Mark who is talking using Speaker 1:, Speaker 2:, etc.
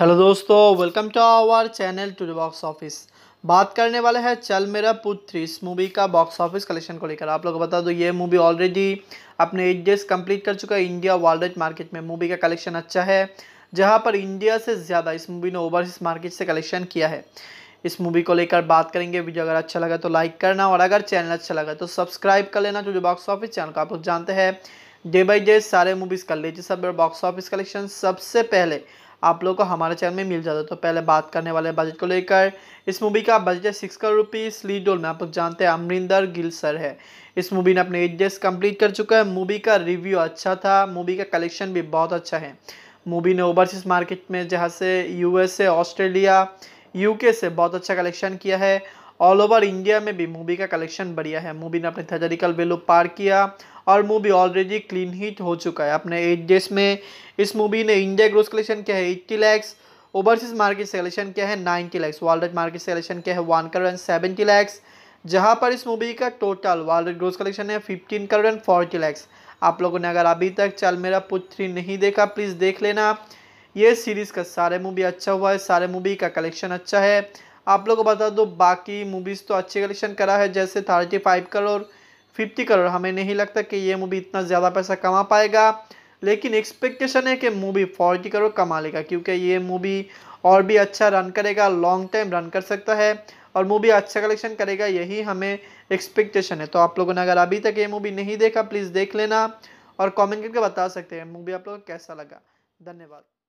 Speaker 1: hello दोस्तों welcome to our channel to the box office बात करने वाले हैं चल मेरा पुत्र इस मूवी का बॉक्स ऑफिस कलेक्शन को लेकर आप लोग बता दो ये मूवी ऑलरेडी अपने एट डेज कंप्लीट कर चुका है इंडिया वर्ल्ड मार्केट में मूवी का कलेक्शन अच्छा है जहां पर इंडिया से ज़्यादा इस मूवी ने ओवरसीज मार्केट से कलेक्शन किया है इस मूवी को लेकर बात करेंगे वीडियो अगर अच्छा लगा तो लाइक करना और अगर चैनल अच्छा लगा तो सब्सक्राइब कर लेना to the box office channel को आप लोग जानते हैं डे बाई डे सारे मूवीज़ कर लीजिए सब बॉक्स ऑफिस कलेक्शन सबसे पहले आप लोग को हमारे चैनल में मिल जाता है तो पहले बात करने वाले बजट को लेकर इस मूवी का बजट है six crore rupees lead role में आप लोग जानते हैं अमरिंदर गिल सर है इस मूवी ने अपने एट डेज कम्प्लीट कर चुका है मूवी का रिव्यू अच्छा था मूवी का कलेक्शन भी बहुत अच्छा है मूवी ने ओवरसीज मार्केट में जहाँ से यूएसए ऑस्ट्रेलिया यूके से बहुत अच्छा कलेक्शन किया है ऑल ओवर इंडिया में भी मूवी का कलेक्शन बढ़िया है मूवी ने अपने थेटरिकल वेलो पार किया और मूवी ऑलरेडी क्लीन हिट हो चुका है अपने एट डेज में इस मूवी ने इंडिया ग्रोस कलेक्शन किया है eighty lakhs overseas market selection क्या है ninety lakhs world market selection क्या है one crore and seventy lakhs जहाँ पर इस मूवी का टोटल वर्ल्ड ग्रोस कलेक्शन है fifteen crore and forty lakhs आप लोगों ने अगर अभी तक चल मेरा पुत्री नहीं देखा प्लीज़ देख लेना ये सीरीज़ का सारे मूवी अच्छा हुआ है सारे मूवी का कलेक्शन अच्छा है आप लोगों को बता दो बाकी मूवीज़ तो अच्छे कलेक्शन करा है जैसे thirty five crore fifty crore हमें नहीं लगता कि ये मूवी इतना ज़्यादा पैसा कमा पाएगा लेकिन एक्सपेक्टेशन है कि मूवी फोर्टी करोड़ कमा लेगा क्योंकि ये मूवी और भी अच्छा रन करेगा लॉन्ग टाइम रन कर सकता है और मूवी अच्छा कलेक्शन करेगा यही हमें एक्सपेक्टेशन है तो आप लोगों ने अगर अभी तक ये मूवी नहीं देखा प्लीज़ देख लेना और कमेंट करके बता सकते हैं मूवी आप लोगों को कैसा लगा धन्यवाद